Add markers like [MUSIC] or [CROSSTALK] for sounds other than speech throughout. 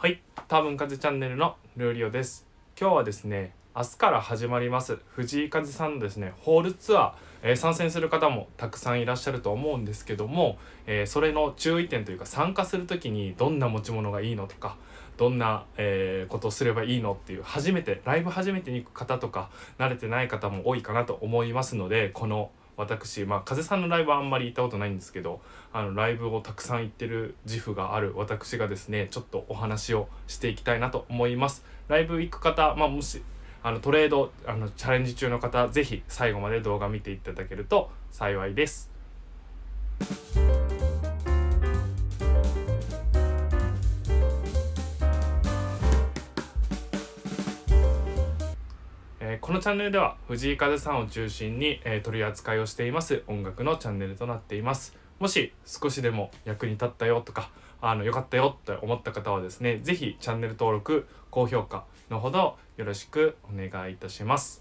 はい多分風チャンネルのルーリオです今日はですね明日から始まります藤井風さんのですねホールツアー、えー、参戦する方もたくさんいらっしゃると思うんですけども、えー、それの注意点というか参加する時にどんな持ち物がいいのとかどんな、えー、ことをすればいいのっていう初めてライブ初めてに行く方とか慣れてない方も多いかなと思いますのでこの私、まあ、風さんのライブはあんまり行ったことないんですけどあのライブをたくさん行ってる自負がある私がですねちょっとお話をしていきたいなと思いますライブ行く方、まあ、もしあのトレードあのチャレンジ中の方是非最後まで動画見ていただけると幸いですこのチャンネルでは藤井風さんを中心に、えー、取り扱いをしています音楽のチャンネルとなっていますもし少しでも役に立ったよとかあの良かったよって思った方はですね是非チャンネル登録高評価のほどよろしくお願いいたします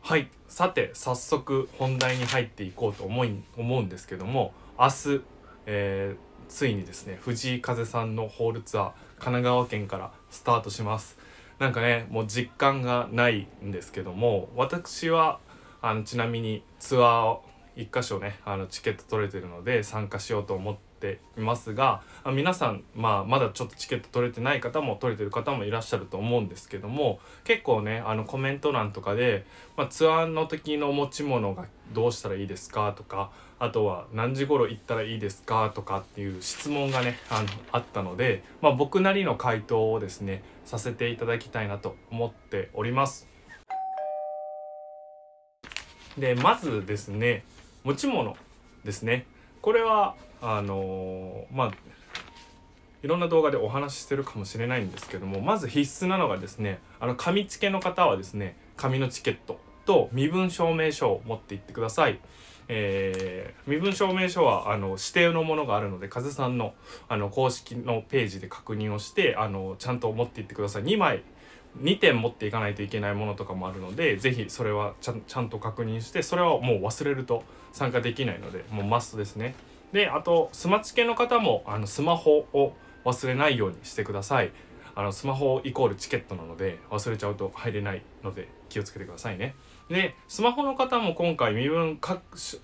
はいさて早速本題に入っていこうと思い思うんですけども明日、えーついにですね藤井風さんのホールツアー神奈川県からスタートしますなんかねもう実感がないんですけども私はあのちなみにツアー1箇所ねあのチケット取れてるので参加しようと思っていますが皆さん、まあ、まだちょっとチケット取れてない方も取れてる方もいらっしゃると思うんですけども結構ねあのコメント欄とかで、まあ、ツアーの時の持ち物がどうしたらいいですかとかあとは何時頃行ったらいいですかとかっていう質問がねあのあったので、まあ、僕なりの回答をですねさせていただきたいなと思っております。でまずですね持ち物ですねこれはあのー、まあいろんな動画でお話ししてるかもしれないんですけどもまず必須なのがですねあの紙付けの方はですね紙のチケットと身分証明書を持って行ってください。えー、身分証明書はあの指定のものがあるので、カズさんのあの公式のページで確認をして、あのちゃんと持っていってください。2枚2点持っていかないといけないものとかもあるので是非それはちゃちゃんと確認してそれはもう忘れると参加できないのでもうマストですねであとスマチケの方もあのスマホを忘れないようにしてくださいあのスマホイコールチケットなので忘れちゃうと入れないので気をつけてくださいねでスマホの方も今回身分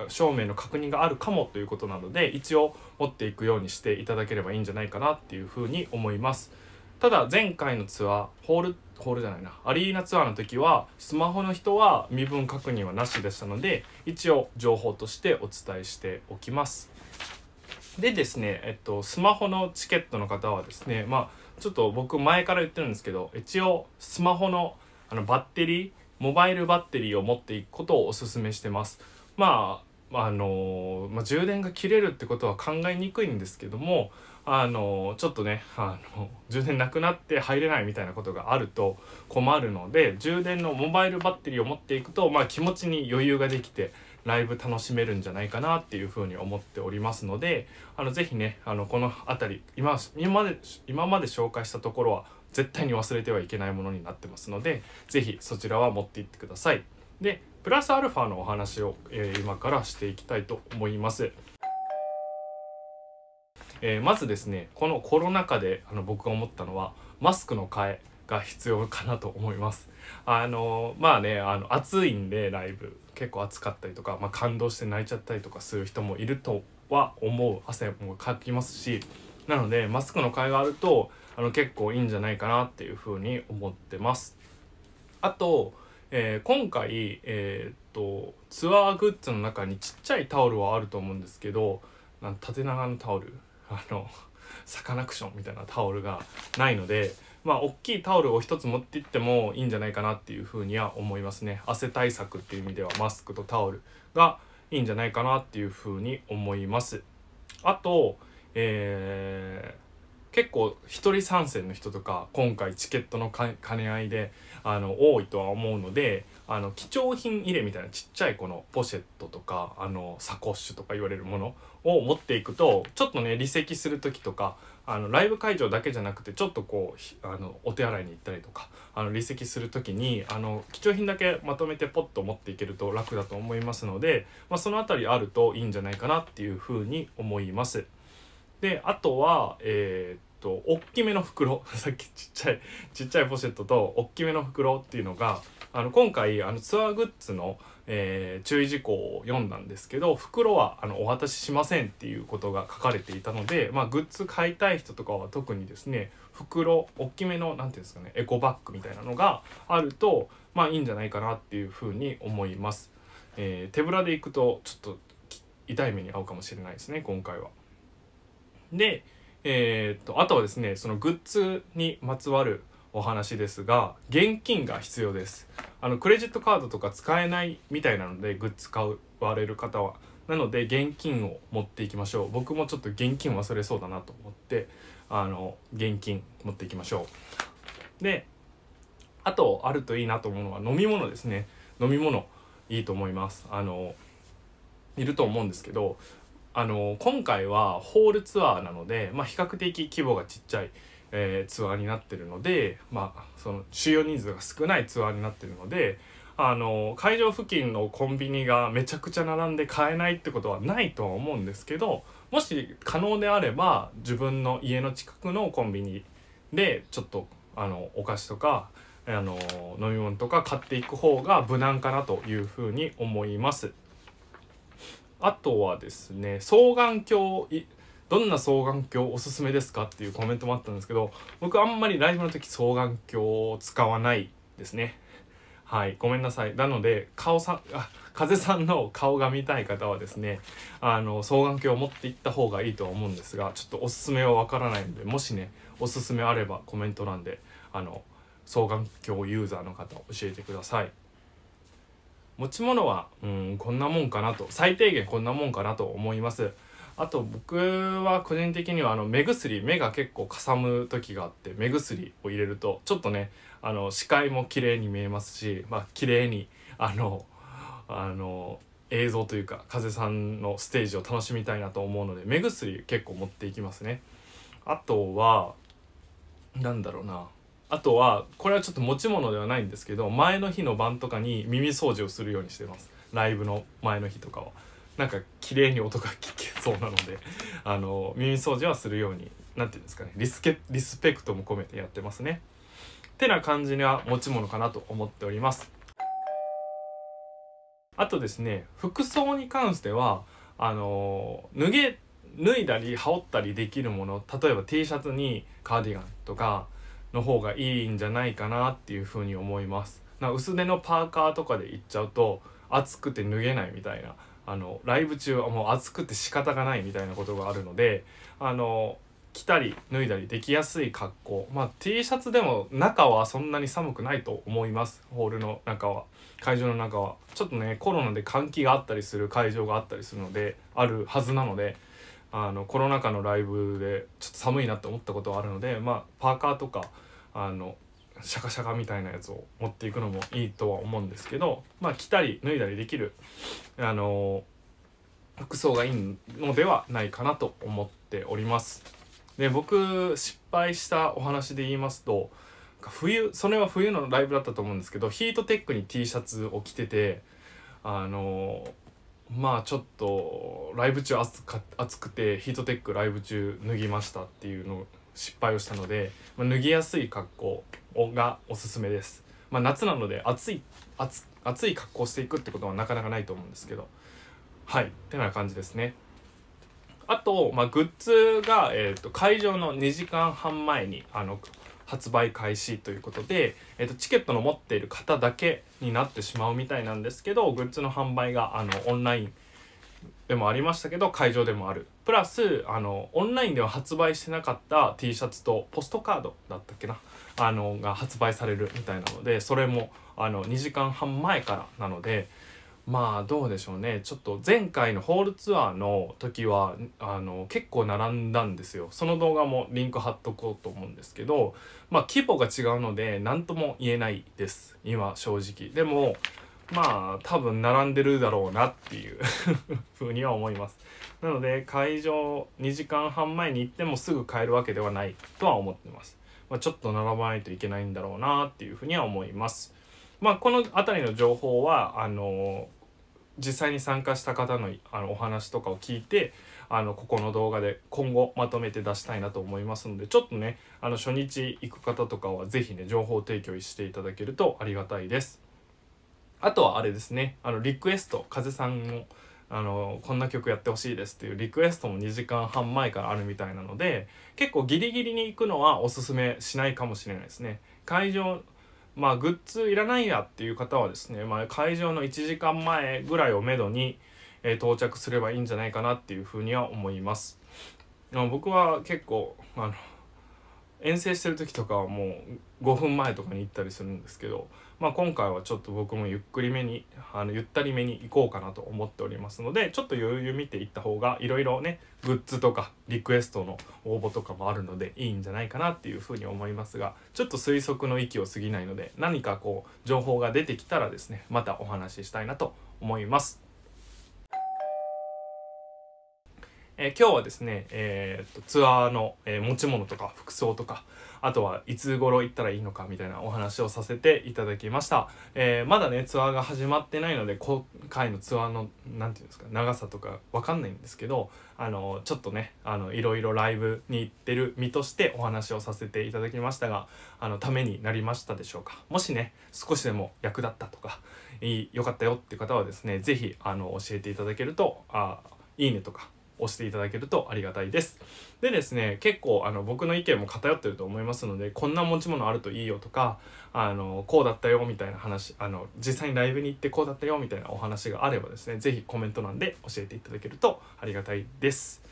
証明の確認があるかもということなので一応持っていくようにしていただければいいんじゃないかなっていうふうに思いますただ前回のツアーホールホールじゃないなアリーナツアーの時はスマホの人は身分確認はなしでしたので一応情報としてお伝えしておきますでですね、えっと、スマホのチケットの方はですねまあちょっと僕前から言ってるんですけど一応スマホのあのバッテリーモバイルバッテリーを持っていくことをお勧めしてます。まああのまあ、充電が切れるってことは考えにくいんですけどもあのちょっとねあの充電なくなって入れないみたいなことがあると困るので充電のモバイルバッテリーを持っていくと、まあ、気持ちに余裕ができてライブ楽しめるんじゃないかなっていうふうに思っておりますのであのぜひねあのこの辺り今今まで今まで紹介したところは絶対に忘れてはいけないものになってますので是非そちらは持っていってください。でプラスアルファのお話を、えー、今からしていきたいと思います。えー、まずですねこのコロナ禍であの僕が思ったのはマスクの替えが必要かなと思います。あのまあねあの暑いんでライブ結構暑かったりとか、まあ、感動して泣いちゃったりとかする人もいるとは思う汗もかきますしなのでマスクの替えがあるとあの結構いいんじゃないかなっていうふうに思ってます。あと、えー、今回、えー、っとツアーグッズの中にちっちゃいタオルはあると思うんですけどなん縦長のタオル [LAUGHS] あのサカナクションみたいなタオルがないので。まあ、大きいタオルを1つ持っていってもいいんじゃないかなっていうふには思いますね。汗対策っていう意味ではマスクとタオルがいいんじゃないかなっていうふに思います。あと、えー結構1人参戦の人とか今回チケットの兼ね合いであの多いとは思うのであの貴重品入れみたいなちっちゃいこのポシェットとかあのサコッシュとか言われるものを持っていくとちょっとね離席する時とかあのライブ会場だけじゃなくてちょっとこうあのお手洗いに行ったりとかあの離席する時にあの貴重品だけまとめてポッと持っていけると楽だと思いますので、まあ、その辺りあるといいんじゃないかなっていうふうに思います。であとはえー、っと大きめの袋 [LAUGHS] さっきちっちゃいちっちゃいポシェットと大きめの袋っていうのがあの今回あのツアーグッズの、えー、注意事項を読んだんですけど袋はあのお渡ししませんっていうことが書かれていたので、まあ、グッズ買いたい人とかは特にですね袋大きめの何て言うんですかねエコバッグみたいなのがあるとまあいいんじゃないかなっていうふうに思います。えー、手ぶらで行くとちょっと痛い目に遭うかもしれないですね今回は。で、えー、っとあとはですねそのグッズにまつわるお話ですが現金が必要ですあのクレジットカードとか使えないみたいなのでグッズ買われる方はなので現金を持っていきましょう僕もちょっと現金忘れそうだなと思ってあの現金持っていきましょうであとあるといいなと思うのは飲み物ですね飲み物いいと思いますあのいると思うんですけどあの今回はホールツアーなので、まあ、比較的規模がちっちゃい、えー、ツアーになってるので、まあ、その収容人数が少ないツアーになってるのであの会場付近のコンビニがめちゃくちゃ並んで買えないってことはないとは思うんですけどもし可能であれば自分の家の近くのコンビニでちょっとあのお菓子とかあの飲み物とか買っていく方が無難かなというふうに思います。あとはですね双眼鏡どんな双眼鏡おすすめですかっていうコメントもあったんですけど僕あんまりライブの時双眼鏡を使わないですねはいごめんなさいなので顔さあ風さんの顔が見たい方はですねあの双眼鏡を持っていった方がいいとは思うんですがちょっとおすすめはわからないのでもしねおすすめあればコメント欄であの双眼鏡ユーザーの方教えてください持ち物はうんこんなもんかなと最低限こんなもんかなと思いますあと僕は個人的にはあの目薬目が結構かさむ時があって目薬を入れるとちょっとねあの視界も綺麗に見えますしまあ綺麗にあのあの映像というか風さんのステージを楽しみたいなと思うので目薬結構持っていきますねあとは何だろうなあとはこれはちょっと持ち物ではないんですけど前の日の晩とかに耳掃除をするようにしてますライブの前の日とかはなんか綺麗に音が聞けそうなので [LAUGHS] あの耳掃除はするように何て言うんですかねリスケリスペクトも込めてやってますねてな感じには持ち物かなと思っておりますあとですね服装に関してはあの脱げ脱いだり羽織ったりできるもの例えば T シャツにカーディガンとかの方がいいんじゃないかなっていうふうに思いますな薄手のパーカーとかで行っちゃうと暑くて脱げないみたいなあのライブ中はもう暑くて仕方がないみたいなことがあるのであの着たり脱いだりできやすい格好まあ T シャツでも中はそんなに寒くないと思いますホールの中は会場の中はちょっとねコロナで換気があったりする会場があったりするのであるはずなのであのコロナ禍のライブでちょっと寒いなって思ったことはあるので、まあ、パーカーとかあのシャカシャカみたいなやつを持っていくのもいいとは思うんですけど、まあ、着たり脱いだりできる、あの服装がいいのではないかなと思っております。で僕失敗したお話で言いますと冬それは冬のライブだったと思うんですけどヒートテックに T シャツを着ててあのまあちょっとライブ中暑か暑くてヒートテックライブ中脱ぎましたっていうの失敗をしたので、まあ、脱ぎやすい格好がおすすめです。まあ、夏なので暑い暑暑い格好していくってことはなかなかないと思うんですけどはいってな感じですね。あと、まあ、グッズが、えーと会場の2時間半前にあの発売開始ということで、えー、とチケットの持っている方だけになってしまうみたいなんですけどグッズの販売があのオンラインでもありましたけど会場でもあるプラスあのオンラインでは発売してなかった T シャツとポストカードだったっけなあのが発売されるみたいなのでそれもあの2時間半前からなのでまあどうでしょうねちょっと前回のホールツアーの時はあの結構並んだんですよその動画もリンク貼っとこうと思うんですけどまあ規模が違うので何とも言えないです今正直でもまあ多分並んでるだろうなっていう [LAUGHS] ふうには思いますなので会場2時間半前に行ってもすぐ買えるわけではないとは思ってます、まあ、ちょっと並ばないといけないんだろうなっていうふうには思いますまあ、この辺りの情報はあの実際に参加した方のあのお話とかを聞いてあのここの動画で今後まとめて出したいなと思いますのでちょっとねあの初日行く方とかは是非ね情報提供していただけるとありがたいです。あとはあれですねあのリクエスト風さんもあのこんな曲やってほしいですっていうリクエストも2時間半前からあるみたいなので結構ギリギリに行くのはおすすめしないかもしれないですね。会場まあ、グッズいらないやっていう方はですね、まあ、会場の1時間前ぐらいをめどに、えー、到着すればいいんじゃないかなっていうふうには思います。僕は結構あの遠征してる時とかはもう5分前とかに行ったりするんですけど、まあ、今回はちょっと僕もゆっくりめにあのゆったりめに行こうかなと思っておりますのでちょっと余裕見ていった方がいろいろねグッズとかリクエストの応募とかもあるのでいいんじゃないかなっていうふうに思いますがちょっと推測の域を過ぎないので何かこう情報が出てきたらですねまたお話ししたいなと思います。え今日はですね、えー、とツアーの、え持ち物とか服装とかあとはいつ頃行ったらいいのかみたいなお話をさせていただきました、えー、まだねツアーが始まってないので今回のツアーの何て言うんですか長さとか分かんないんですけどあのちょっとねあのいろいろライブに行ってる身としてお話をさせていただきましたがあのためになりましたでしょうかもしね少しでも役立ったとかいいよかったよっていう方はですね是非教えていただけるとあいいねとか押していただけるとありがたいです。でですね結構あの僕の意見も偏ってると思いますのでこんな持ち物あるといいよとかあのこうだったよみたいな話あの実際にライブに行ってこうだったよみたいなお話があればですね是非コメント欄で教えていただけるとありがたいです。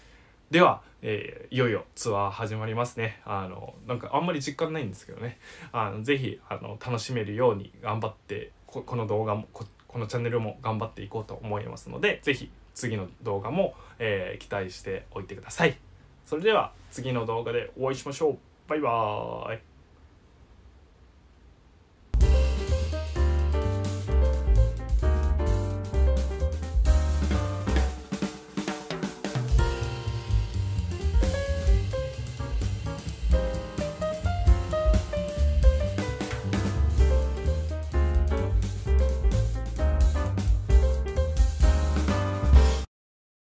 では、えー、いよいよツアー始まりますね。あの、なんかあんまり実感ないんですけどね。あの、ぜひ、あの、楽しめるように頑張って、ここの動画もこ、このチャンネルも頑張っていこうと思いますので、ぜひ次の動画も、えー、期待しておいてください。それでは次の動画でお会いしましょう。バイバーイ。